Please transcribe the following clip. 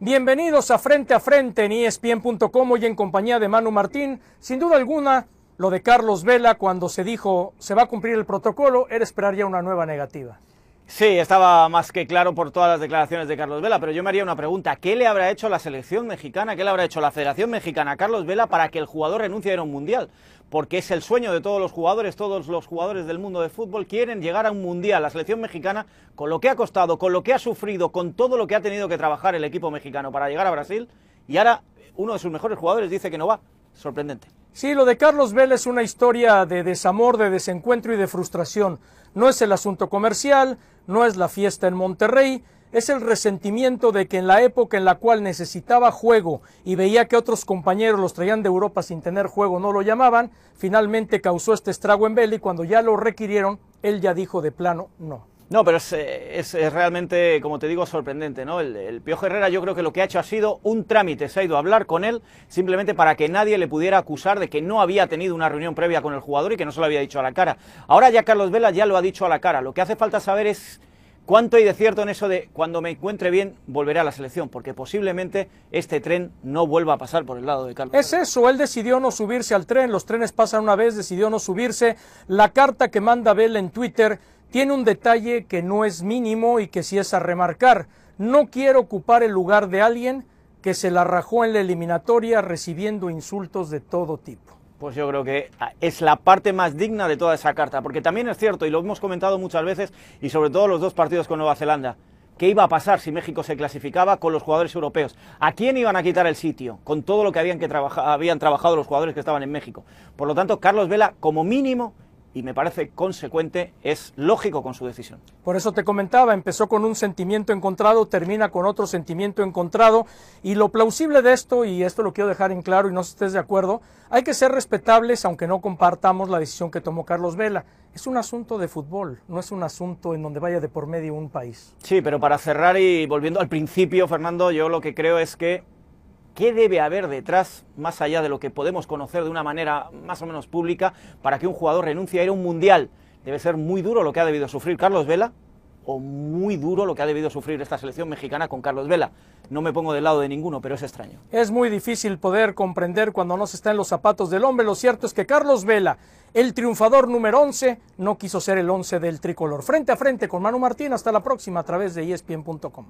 Bienvenidos a Frente a Frente en ESPN.com y en compañía de Manu Martín. Sin duda alguna, lo de Carlos Vela cuando se dijo se va a cumplir el protocolo era esperar ya una nueva negativa. Sí, estaba más que claro por todas las declaraciones de Carlos Vela, pero yo me haría una pregunta. ¿Qué le habrá hecho la selección mexicana, qué le habrá hecho la Federación Mexicana a Carlos Vela para que el jugador renuncie a ir a un mundial? Porque es el sueño de todos los jugadores, todos los jugadores del mundo de fútbol quieren llegar a un mundial. La selección mexicana, con lo que ha costado, con lo que ha sufrido, con todo lo que ha tenido que trabajar el equipo mexicano para llegar a Brasil, y ahora uno de sus mejores jugadores dice que no va sorprendente. Sí, lo de Carlos Vela es una historia de desamor, de desencuentro y de frustración. No es el asunto comercial, no es la fiesta en Monterrey, es el resentimiento de que en la época en la cual necesitaba juego y veía que otros compañeros los traían de Europa sin tener juego, no lo llamaban, finalmente causó este estrago en Vela y cuando ya lo requirieron, él ya dijo de plano no. No, pero eh, es, es, realmente, como te digo, sorprendente, ¿no? El, Pio Herrera yo creo que lo que ha hecho ha sido un trámite, se ha ido a hablar con él simplemente para que nadie le pudiera acusar de que no había tenido una reunión previa con el jugador y que no se lo había dicho a la cara. Ahora ya Carlos Vela ya lo ha dicho a la cara, lo que hace falta saber es ¿Cuánto hay de cierto en eso de cuando me encuentre bien volveré a la selección? Porque posiblemente este tren no vuelva a pasar por el lado de Carlos. Es eso, él decidió no subirse al tren, los trenes pasan una vez, decidió no subirse. La carta que manda Bell en Twitter tiene un detalle que no es mínimo y que sí es a remarcar. No quiero ocupar el lugar de alguien que se la rajó en la eliminatoria recibiendo insultos de todo tipo. Pues yo creo que ah, es la parte más digna de toda esa carta, porque también es cierto, y lo hemos comentado muchas veces, y sobre todo los dos partidos con Nueva Zelanda, qué iba a pasar si México se clasificaba con los jugadores europeos. ¿A quién iban a quitar el sitio? Con todo lo que habían, que habían trabajado los jugadores que estaban en México. Por lo tanto, Carlos Vela, como mínimo, y me parece consecuente, es lógico con su decisión. Por eso te comentaba, empezó con un sentimiento encontrado, termina con otro sentimiento encontrado, y lo plausible de esto, y esto lo quiero dejar en claro y no estés de acuerdo, hay que ser respetables aunque no compartamos la decisión que tomó Carlos Vela. Es un asunto de fútbol, no es un asunto en donde vaya de por medio un país. Sí, pero para cerrar y volviendo al principio, Fernando, yo lo que creo es que ¿Qué debe haber detrás, más allá de lo que podemos conocer de una manera más o menos pública, para que un jugador renuncie a ir a un mundial? Debe ser muy duro lo que ha debido sufrir Carlos Vela o muy duro lo que ha debido sufrir esta selección mexicana con Carlos Vela. No me pongo del lado de ninguno, pero es extraño. Es muy difícil poder comprender cuando no se está en los zapatos del hombre. Lo cierto es que Carlos Vela, el triunfador número 11, no quiso ser el 11 del tricolor. Frente a frente con Manu Martín, hasta la próxima a través de espn.com.